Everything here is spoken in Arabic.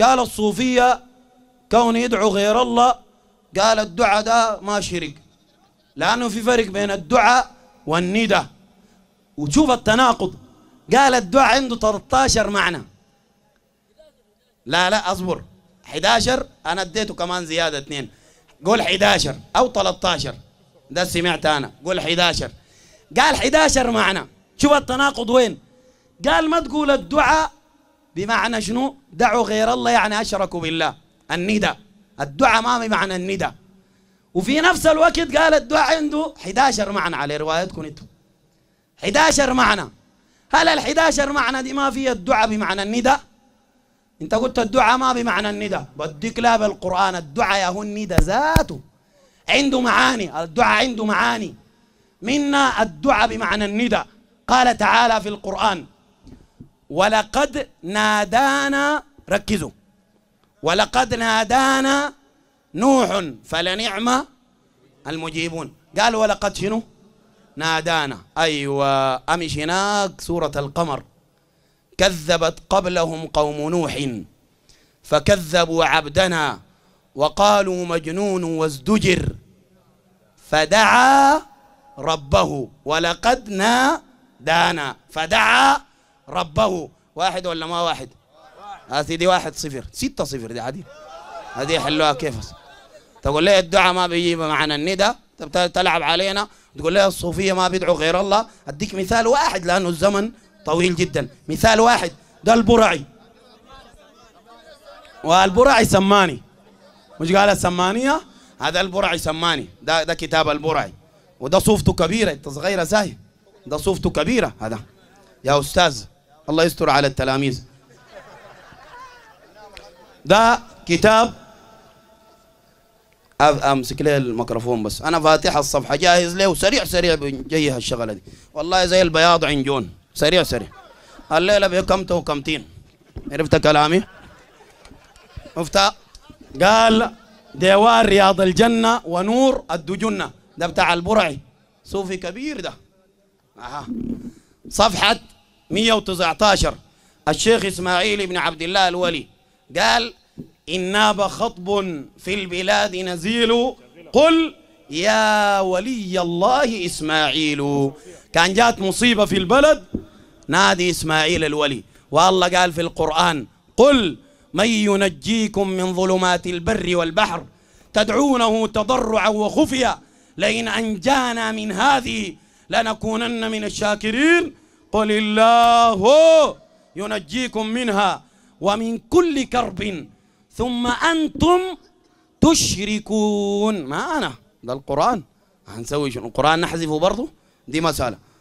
قال الصوفية كون يدعو غير الله قال الدعاء ده ما شرك لأنه في فرق بين الدعاء والندى وشوف التناقض قال الدعاء عنده 13 معنى لا لا اصبر 11 انا اديته كمان زياده اثنين قول 11 او 13 ده سمعت انا قول 11 قال 11 معنى شوف التناقض وين قال ما تقول الدعاء بمعنى شنو دعوا غير الله يعني أشركوا بالله الندى الدعاء ما بمعنى الندى وفي نفس الوقت قال الدعاء عنده 11 معنى على روايتكم انتم 11 معنى هل ال 11 معنى دي ما فيها الدعاء بمعنى الندى انت قلت الدعاء ما بمعنى الندى بديك لا بالقران الدعاء يا هو الندى ذاته عنده معاني الدعاء عنده معاني منا الدعاء بمعنى الندى قال تعالى في القران ولقد نادانا ركزوا ولقد نادانا نوح فلنعم المجيبون قال ولقد شنو نادانا أيوة أمش هناك سورة القمر كذبت قبلهم قوم نوح فكذبوا عبدنا وقالوا مجنون وازدجر فدعا ربه ولقد نادانا فدعا ربه واحد ولا ما واحد هذه دي واحد صفر ستة صفر دي عادي هذه حلوها كيف تقول لي الدعاء ما بيجيب معنى الندى تلعب علينا تقول لي الصوفية ما بيدعوا غير الله أديك مثال واحد لأنه الزمن طويل جدا مثال واحد ده البرعي والبرعي سماني مش قال سمانية هذا البرعي سماني ده ده كتاب البرعي وده صوفته كبيرة انت صغيرة زي ده صوفته كبيرة هذا يا أستاذ الله يستر على التلاميذ ده كتاب امسك لي الميكروفون بس انا فاتح الصفحه جاهز له وسريع سريع بنجيه الشغله دي والله زي البياض عن سريع سريع الليله بكمته وكمتين عرفت كلامي مفتاح قال ديوان رياض الجنه ونور الدجنه ده بتاع البرعي صوفي كبير ده أها. صفحه 119 الشيخ إسماعيل بن عبد الله الولي قال إن ناب خطب في البلاد نزيل قل يا ولي الله إسماعيل كان جات مصيبة في البلد نادي إسماعيل الولي والله قال في القرآن قل من ينجيكم من ظلمات البر والبحر تدعونه تضرعا وخفيا لئن أنجانا من هذه لنكونن من الشاكرين قل الله ينجيكم منها ومن كل كرب ثم أنتم تشركون ما أنا ده القرآن هنسوي شنو القرآن نحذفه برضه دي مسألة